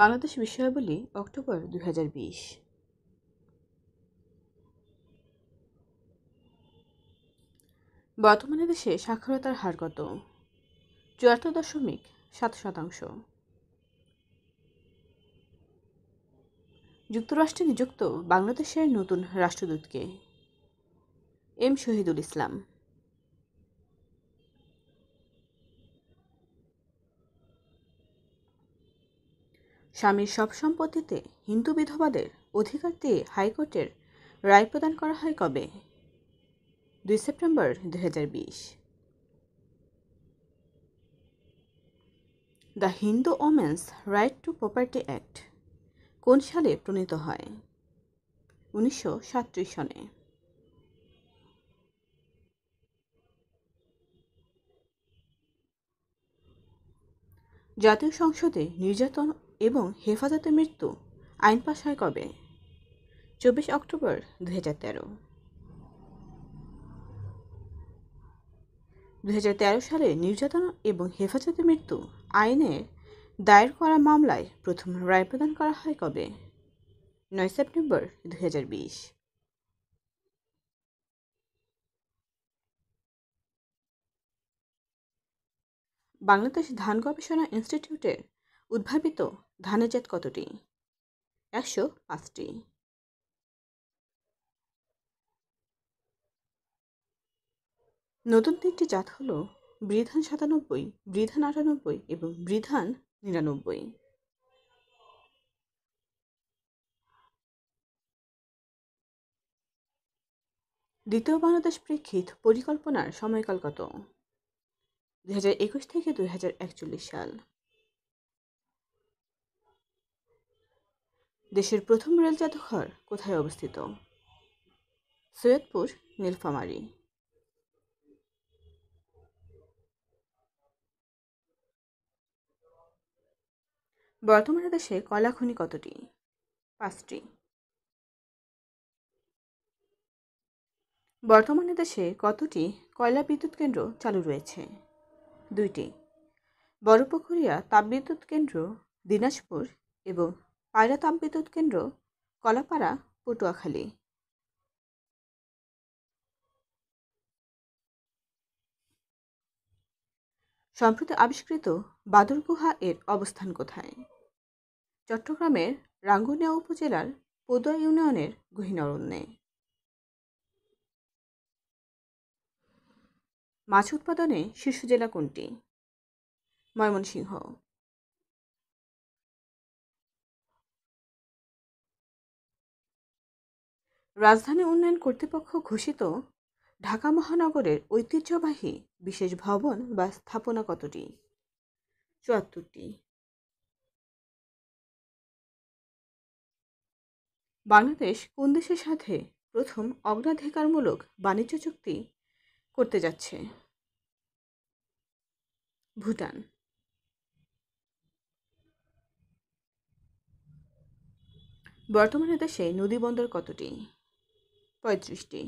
Bangladesh বিষয়াবলী October দু বর্তমানে দেশে সাক্ষরতার হার কত চুয়াত্তর দশমিক সাত শতাংশ যুক্তরাষ্ট্রে নিযুক্ত বাংলাদেশের নতুন রাষ্ট্রদূতকে এম শহীদুল ইসলাম স্বামীর সব সম্পত্তিতে হিন্দু বিধবাদের অধিকার দিয়ে হাইকোর্টের রায় প্রদান করা হয় কবে দুই সেপ্টেম্বর দু the Hindu women's right to property act কোন সালে প্রণীত হয় উনিশশো সনে জাতীয় সংসদে নির্যাতন এবং হেফাজতে মৃত্যু আইন পাশ হয় কবে চব্বিশ অক্টোবর দু হাজার তেরো দু হাজার তেরো সালে নির্যাতন এবং হেফাজতে মৃত্যু আইনের দায়ের করা মামলায় প্রথম রায় প্রদান করা হয় কবে নয় সেপ্টেম্বর দু হাজার বিশ বাংলাদেশ ধান গবেষণা ইনস্টিটিউটের উদ্ভাবিত ধানের জাত কতটি একশো পাঁচটি নতুন তিনটি জাত হলো বৃধান সাতানব্বই বৃধান আটানব্বই এবং বৃধান নিরানব্বই দ্বিতীয় বাংলাদেশ প্রেক্ষিত পরিকল্পনার সময়কাল কত দু থেকে দু সাল দেশের প্রথম রেল জাদুঘর কোথায় অবস্থিত সৈয়দপুর নীলফামারী বর্তমানে দেশে খনি কতটি পাঁচটি বর্তমানে দেশে কতটি কয়লা বিদ্যুৎ কেন্দ্র চালু রয়েছে দুইটি বড়পুকুরিয়া তাপবিদ্যুৎ কেন্দ্র দিনাজপুর এবং পায়রা তাপবিদ্যুৎ কেন্দ্র কলাপাড়া পটুয়াখালী সম্প্রতি আবিষ্কৃত বাদুর গুহা এর অবস্থান কোথায় চট্টগ্রামের রাঙ্গুনিয়া উপজেলার পদুয়া ইউনিয়নের গহীন অরণ্যে মাছ উৎপাদনে শীর্ষ জেলা কোনটি ময়মনসিংহ রাজধানী উন্নয়ন কর্তৃপক্ষ ঘোষিত ঢাকা মহানগরের ঐতিহ্যবাহী বিশেষ ভবন বা স্থাপনা কতটি চুয়াত্তরটি বাংলাদেশ কোন দেশের সাথে প্রথম অগ্রাধিকারমূলক বাণিজ্য চুক্তি করতে যাচ্ছে ভুটান বর্তমানে দেশে নদী বন্দর কতটি পঁয়ত্রিশটি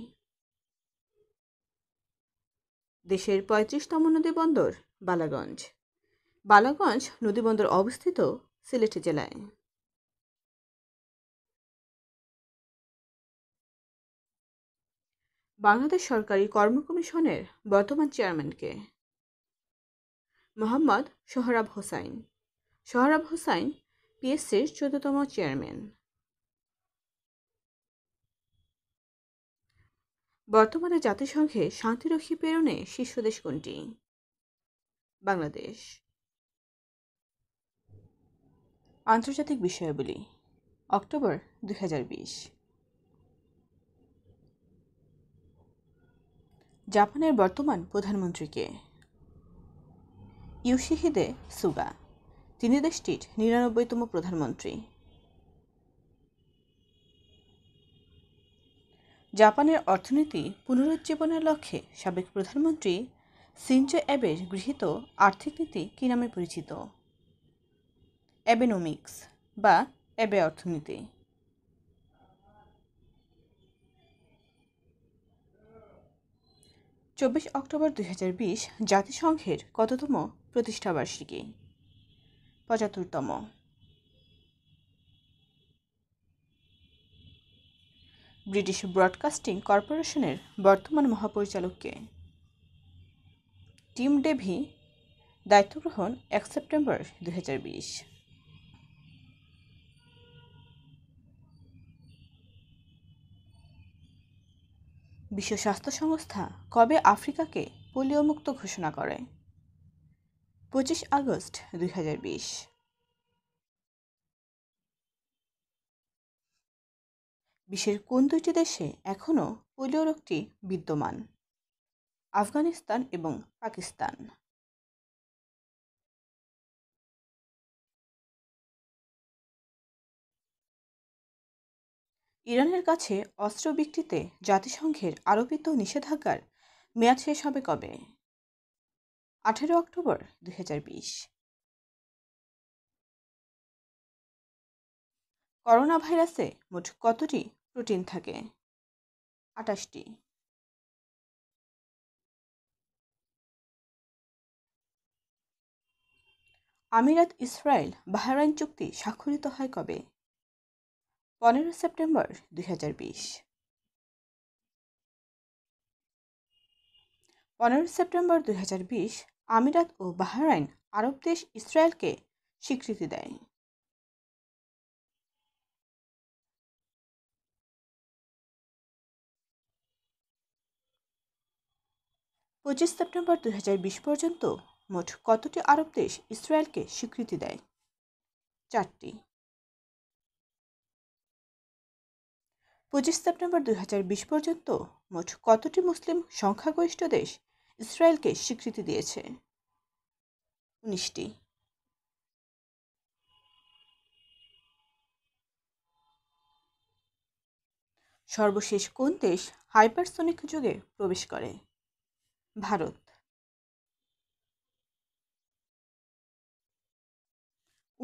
দেশের পঁয়ত্রিশতম নদীবন্দর বালাগঞ্জ বালাগঞ্জ নদীবন্দর অবস্থিত সিলেট জেলায় বাংলাদেশ সরকারি কর্ম কমিশনের বর্তমান চেয়ারম্যানকে মোহাম্মদ সোহরাব হোসাইন সোহরাব হোসাইন পিএসসির চোদ্দতম চেয়ারম্যান বর্তমানে জাতিসংঘে শান্তিরক্ষী প্রেরণে শীর্ষ দেশ কোনটি বাংলাদেশ আন্তর্জাতিক বিষয়াবলী অক্টোবর দুই জাপানের বর্তমান প্রধানমন্ত্রীকে ইউশিহিদে সুগা তিনি দেশটির নিরানব্বইতম প্রধানমন্ত্রী জাপানের অর্থনীতি পুনরুজ্জীবনের লক্ষ্যে সাবেক প্রধানমন্ত্রী সিনজো অ্যাবের গৃহীত আর্থিক নীতি কী নামে পরিচিত অ্যাবেনোমিক্স বা অ্যাবে অর্থনীতি চব্বিশ অক্টোবর দুই হাজার বিশ জাতিসংঘের কততম প্রতিষ্ঠাবার্ষিকী পঁচাত্তরতম ব্রিটিশ ব্রডকাস্টিং কর্পোরেশনের বর্তমান মহাপরিচালককে টিম ডেভি দায়িত্ব গ্রহণ এক সেপ্টেম্বর দু বিশ্ব স্বাস্থ্য সংস্থা কবে আফ্রিকাকে পোলিও মুক্ত ঘোষণা করে পঁচিশ আগস্ট দুই বিশ্বের কোন দুইটি দেশে এখনও পোলিও রোগটি বিদ্যমান আফগানিস্তান এবং পাকিস্তান ইরানের কাছে অস্ত্র বিক্রিতে জাতিসংঘের আরোপিত নিষেধাজ্ঞার মেয়াদ শেষ হবে কবে আঠেরো অক্টোবর দুই করোনা ভাইরাসে মোট কতটি প্রোটিন থাকে আটাশটি আমিরাত ইসরায়েল বাহরাইন চুক্তি স্বাক্ষরিত হয় কবে পনেরো সেপ্টেম্বর দুই হাজার বিশ পনেরো সেপ্টেম্বর দুই হাজার বিশ আমিরাত ও বাহরাইন আরব দেশ ইসরায়েলকে স্বীকৃতি দেয় পঁচিশ সেপ্টেম্বর দুই পর্যন্ত মোট কতটি আরব দেশ ইসরায়েলকে স্বীকৃতি দেয় চারটি পঁচিশ সেপ্টেম্বর দুই পর্যন্ত মোট কতটি মুসলিম সংখ্যাগরিষ্ঠ দেশ ইসরায়েলকে স্বীকৃতি দিয়েছে উনিশটি সর্বশেষ কোন দেশ হাইপারসোনিক যুগে প্রবেশ করে ভারত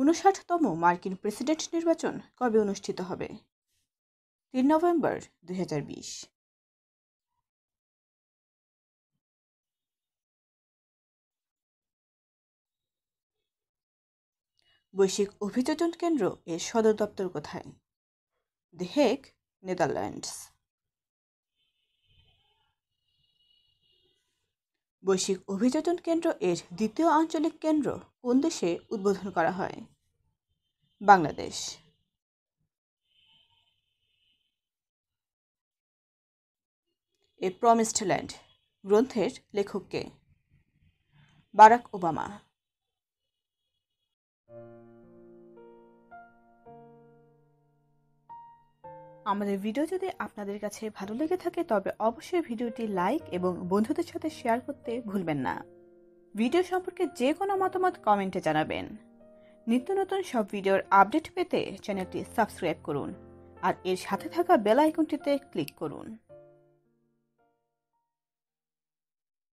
উনষাটতম মার্কিন প্রেসিডেন্ট নির্বাচন কবে অনুষ্ঠিত হবে তিন নভেম্বর দুই বৈশ্বিক অভিযোজন কেন্দ্র এর সদর দপ্তর কোথায় দ্য হেক নেদারল্যান্ডস বৈশ্বিক অভিযোজন কেন্দ্র এর দ্বিতীয় আঞ্চলিক কেন্দ্র কোন দেশে উদ্বোধন করা হয় বাংলাদেশ এ প্রমিসড ল্যান্ড গ্রন্থের লেখককে বারাক ওবামা আমাদের ভিডিও যদি আপনাদের কাছে ভালো লেগে থাকে তবে অবশ্যই ভিডিওটি লাইক এবং বন্ধুদের সাথে শেয়ার করতে ভুলবেন না ভিডিও সম্পর্কে যে কোনো মতামত কমেন্টে জানাবেন নিত্য নতুন সব ভিডিওর আপডেট পেতে চ্যানেলটি সাবস্ক্রাইব করুন আর এর সাথে থাকা বেল আইকনটিতে ক্লিক করুন